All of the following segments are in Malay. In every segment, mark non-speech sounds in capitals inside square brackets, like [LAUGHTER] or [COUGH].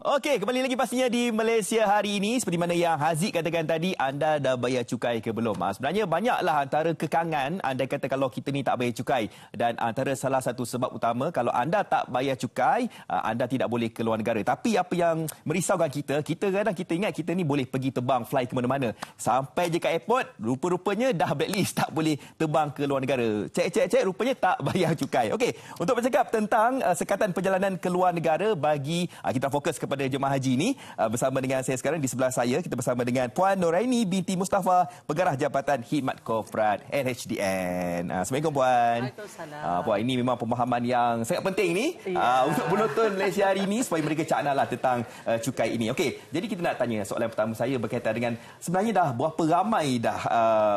Okey, kembali lagi pastinya di Malaysia hari ini. Seperti mana yang Haziq katakan tadi, anda dah bayar cukai ke belum? Ah, sebenarnya banyaklah antara kekangan anda kata kalau kita ni tak bayar cukai. Dan antara salah satu sebab utama, kalau anda tak bayar cukai, ah, anda tidak boleh ke luar negara. Tapi apa yang merisaukan kita, kita kadang kita ingat kita ni boleh pergi terbang, fly ke mana-mana. Sampai je kat airport, rupa-rupanya dah blacklist, tak boleh terbang ke luar negara. Cek, cek, cek, rupanya tak [LAUGHS] bayar cukai. Okey, untuk bercakap tentang ah, sekatan perjalanan ke luar negara bagi kita fokus ke kepada jemaah haji ini. Uh, bersama dengan saya sekarang di sebelah saya, kita bersama dengan Puan Noraini binti Mustafa, Pegarah Jabatan Khidmat Kofrat NHDN. Uh, Assalamualaikum Puan. Waalaikumsalam. Uh, puan, ini memang pemahaman yang sangat penting ni ya. untuk penonton Malaysia hari ini supaya mereka caknalah tentang cukai ini. Okey, jadi kita nak tanya soalan pertama saya berkaitan dengan sebenarnya dah berapa ramai dah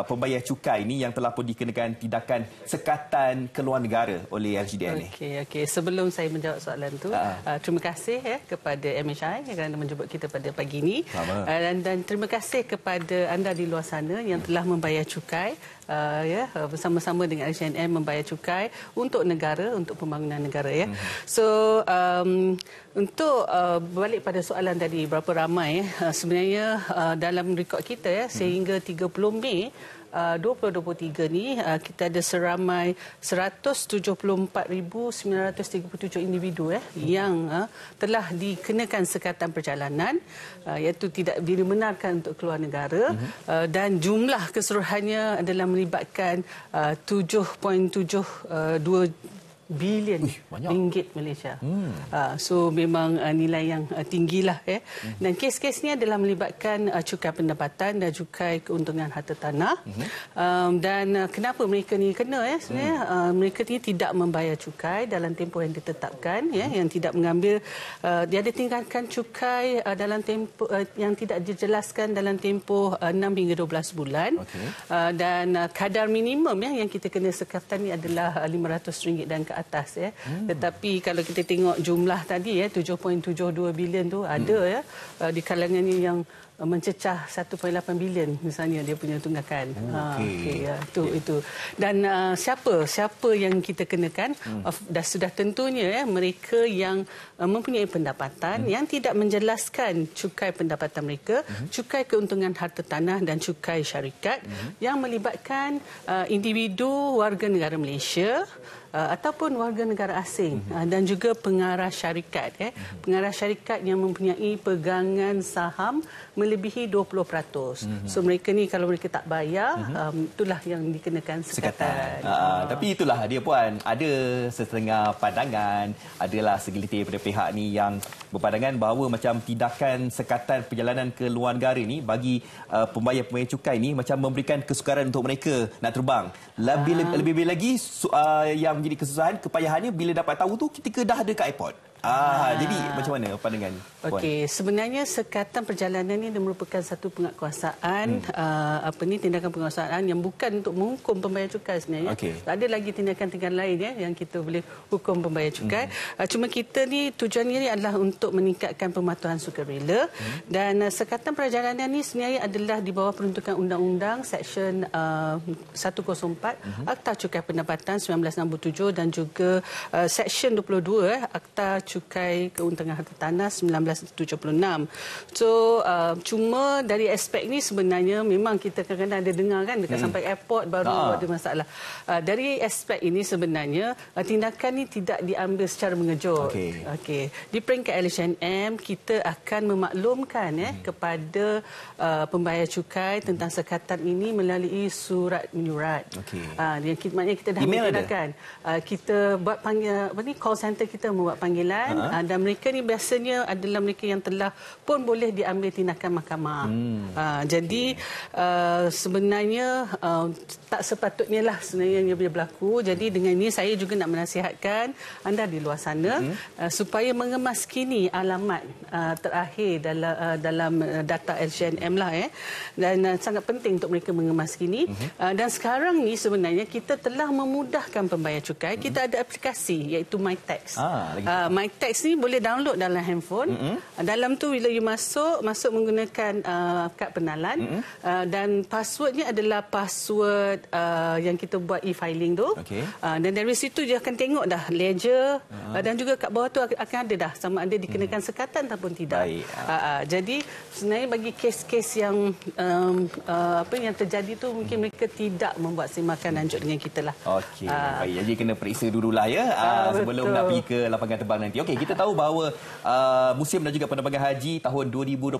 pembayar cukai ini yang telah pun dikenakan tindakan sekatan keluar negara oleh LGDN ini. Okey, okay. sebelum saya menjawab soalan tu, ha. uh terima kasih ya kepada MHI kerana menjemput kita pada pagi ini. Ah, dan, dan terima kasih kepada anda di luar sana yang telah membayar cukai uh, ya ah, bersama-sama dengan HNM membayar cukai untuk negara untuk pembangunan negara ya. Hmm. So um, untuk uh, balik pada soalan tadi berapa ramai ya sebenarnya uh, dalam rekod kita ya hmm. sehingga 30 Mei 2023 uh, ni uh, kita ada seramai 174,937 individu eh yang uh, telah dikenakan sekatan perjalanan iaitu tidak dibenarkan untuk keluar negara mhm. dan jumlah keseluruhannya adalah melibatkan 7.72 bilion ringgit Malaysia. Hmm. Uh, so memang uh, nilai yang uh, tinggilah ya. Eh. Hmm. Dan kes-kes ini adalah melibatkan uh, cukai pendapatan dan cukai keuntungan harta tanah. Hmm. Um, dan uh, kenapa mereka ni kena ya eh, hmm. uh, mereka ni tidak membayar cukai dalam tempoh yang ditetapkan ya, hmm. yang tidak mengambil uh, dia ada tinggalkan cukai uh, dalam tempoh uh, yang tidak dijelaskan dalam tempoh uh, 6 hingga 12 bulan. Okay. Uh, dan uh, kadar minimum ya yang kita kena sekatan ni adalah RM500 dan ke ke atas ya. Hmm. Tetapi kalau kita tengok jumlah tadi ya 7.72 bilion tu ada hmm. ya uh, di kalangan ini yang Uh, mencecah 1.8 bilion misalnya dia punya tunggakan. Oh, ah, okay. okay, ya, itu yeah. itu. Dan uh, siapa siapa yang kita kenakan hmm. of, dah sudah tentunya ya mereka yang uh, mempunyai pendapatan hmm. yang tidak menjelaskan cukai pendapatan mereka, hmm. cukai keuntungan harta tanah dan cukai syarikat hmm. yang melibatkan uh, individu warga negara Malaysia Uh, ataupun warga negara asing hmm. uh, dan juga pengarah syarikat eh pengarah syarikat yang mempunyai pegangan saham melebihi 20%. Mm -hmm. So mereka ni kalau mereka tak bayar, mm -hmm. um, itulah yang dikenakan sekatan. sekatan. Aa, uh. Ah, tapi itulah dia puan, ada setengah pandangan, adalah segelintir daripada pihak ni yang berpandangan bahawa macam tindakan sekatan perjalanan ke luar negara ni bagi uh, pembayar-pembayar cukai ni macam memberikan kesukaran untuk mereka nak terbang. Lebih-lebih uh. Ah. lagi uh, yang menjadi kesusahan, kepayahannya bila dapat tahu tu ketika dah ada kat airport. Ah, ha. jadi macam mana pandangan puan? Okey, sebenarnya sekatan perjalanan ini merupakan satu penguasaan hmm. uh, apa ni tindakan penguasaan yang bukan untuk menghukum pembayar cukai sebenarnya. Okay. ada lagi tindakan tindakan lain ya yang kita boleh hukum pembayar cukai. Hmm. Uh, cuma kita ni tujuannya ni adalah untuk meningkatkan pematuhan sukarela hmm. dan uh, sekatan perjalanan ini sebenarnya adalah di bawah peruntukan undang-undang section uh, 104 hmm. Akta Cukai Pendapatan 1967 dan juga uh, section 22 eh, Akta Cukai cukai keuntungan harta tanah 1976. So uh, cuma dari aspek ni sebenarnya memang kita kadang-kadang ada dengar kan dekat hmm. sampai airport baru ah. ada masalah. Uh, dari aspek ini sebenarnya uh, tindakan ni tidak diambil secara mengejut. Okey. Okay. Di peringkat LHNM kita akan memaklumkan eh hmm. kepada uh, pembayar cukai tentang sekatan ini melalui surat menyurat. Okey. Uh, yang kita dah kenalkan. Uh, ah, kita buat panggil apa ni call center kita membuat panggilan kan ha? Ah, dan mereka ni biasanya adalah mereka yang telah pun boleh diambil tindakan mahkamah. Hmm. Ha, jadi okay. uh, sebenarnya uh, tak sepatutnya lah sebenarnya yang boleh berlaku. Jadi hmm. dengan ini saya juga nak menasihatkan anda di luar sana hmm. uh, supaya mengemaskini alamat uh, terakhir dalam uh, dalam data LCNM lah eh dan uh, sangat penting untuk mereka mengemaskini hmm. uh, dan sekarang ni sebenarnya kita telah memudahkan pembayar cukai. Hmm. Kita ada aplikasi iaitu MyTax. Ah, uh, My teks ni boleh download dalam handphone. Mm-hmm. Dalam tu bila you masuk, masuk menggunakan uh, kad penalan mm-hmm. uh, dan passwordnya adalah password uh, yang kita buat e-filing tu. Okay. Uh, dan dari situ dia akan tengok dah ledger uh-huh. uh, dan juga kat bawah tu akan ada dah sama ada dikenakan mm. sekatan ataupun tidak. Baik. Uh, uh, jadi sebenarnya bagi kes-kes yang um, uh, apa yang terjadi tu mungkin mm. mereka tidak membuat semakan lanjut dengan kita lah. Okey. Uh, Baik. Jadi kena periksa dululah ya uh, uh, sebelum betul. nak pergi ke lapangan terbang nanti. Okey, kita tahu bahawa uh, musim dan juga penerbangan haji tahun 2023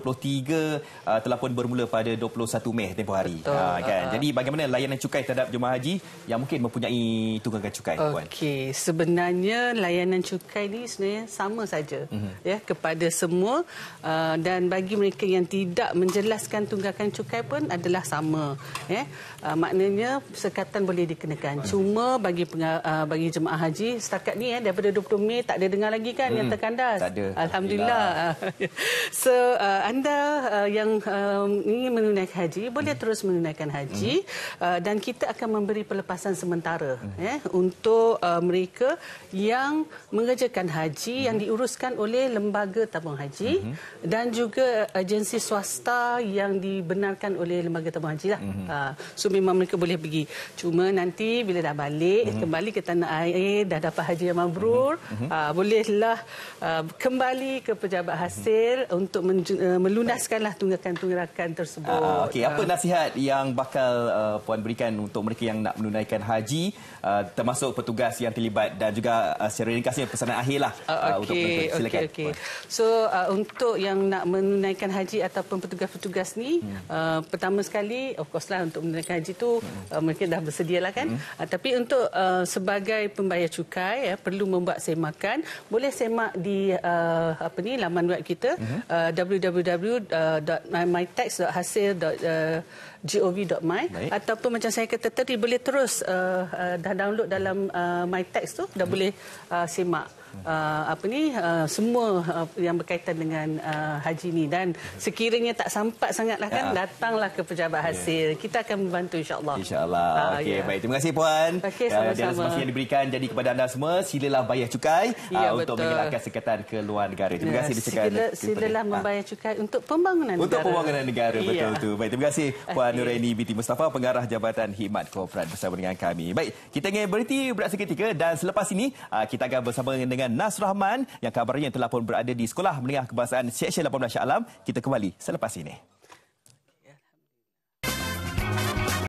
uh, telah pun bermula pada 21 Mei tempoh hari. Betul. Ah, kan? Uh-huh. Jadi bagaimana layanan cukai terhadap jemaah haji yang mungkin mempunyai tunggakan cukai? Okey, sebenarnya layanan cukai ini sebenarnya sama saja uh-huh. ya kepada semua uh, dan bagi mereka yang tidak menjelaskan tunggakan cukai pun adalah sama. Ya? Uh, maknanya sekatan boleh dikenakan. Uh-huh. Cuma bagi uh, bagi jemaah haji setakat ni ya, daripada 20 Mei tak ada dengar lagi lagi kan hmm. yang terkandas? Tak ada. Alhamdulillah. Lah. [LAUGHS] so, uh, anda uh, yang um, ingin menunaikan haji, boleh hmm. terus menunaikan haji. Hmm. Uh, dan kita akan memberi pelepasan sementara hmm. eh, untuk uh, mereka yang mengerjakan haji, hmm. yang diuruskan oleh lembaga tabung haji hmm. dan juga agensi swasta yang dibenarkan oleh lembaga tabung haji. Lah. Hmm. Uh, so, memang mereka boleh pergi. Cuma nanti bila dah balik, hmm. kembali ke tanah air, dah dapat haji yang mabrur, hmm. hmm. uh, boleh telah uh, kembali ke pejabat hasil hmm. untuk uh, melunaskanlah tunggakan-tunggakan tersebut. Uh, Okey, apa ah. nasihat yang bakal uh, puan berikan untuk mereka yang nak menunaikan haji uh, termasuk petugas yang terlibat dan juga uh, secara ringkasnya pesanan akhirlah ah, uh, okay, untuk mereka. Silakan. Okay, okay. So uh, untuk yang nak menunaikan haji ataupun petugas-petugas ni hmm. uh, pertama sekali of course lah untuk menunaikan haji tu hmm. uh, mereka dah bersedialah kan. Hmm. Uh, tapi untuk uh, sebagai pembayar cukai ya perlu membuat semakan boleh boleh semak di uh, apa ni laman web kita uh-huh. uh, www.mytax.hasil.com uh, gov.my ataupun macam saya kata tadi boleh terus uh, uh, dah download dalam uh, my text tu dah hmm. boleh uh, simak uh, apa ni uh, semua uh, yang berkaitan dengan uh, haji ni dan sekiranya tak sempat sangatlah kan ya. datanglah ke pejabat ya. hasil ya. kita akan membantu insyaallah insyaallah uh, okey ya. baik terima kasih puan okay, sama -sama. yang diberikan jadi kepada anda semua silalah bayar cukai ya, uh, untuk mengelakkan sekatan ke luar negara terima ya. kasih disekan silalah ah. membayar cukai untuk pembangunan untuk negara untuk pembangunan negara ya. betul tu baik terima kasih eh. puan Nurani binti Mustafa, pengarah Jabatan Hikmat Korporat bersama dengan kami. Baik, kita ingin berhenti berat seketika dan selepas ini ah, kita akan bersama dengan Nas Rahman yang kabarnya telah pun berada di Sekolah Menengah Kebangsaan Seksyen 18 Alam. Kita kembali selepas ini.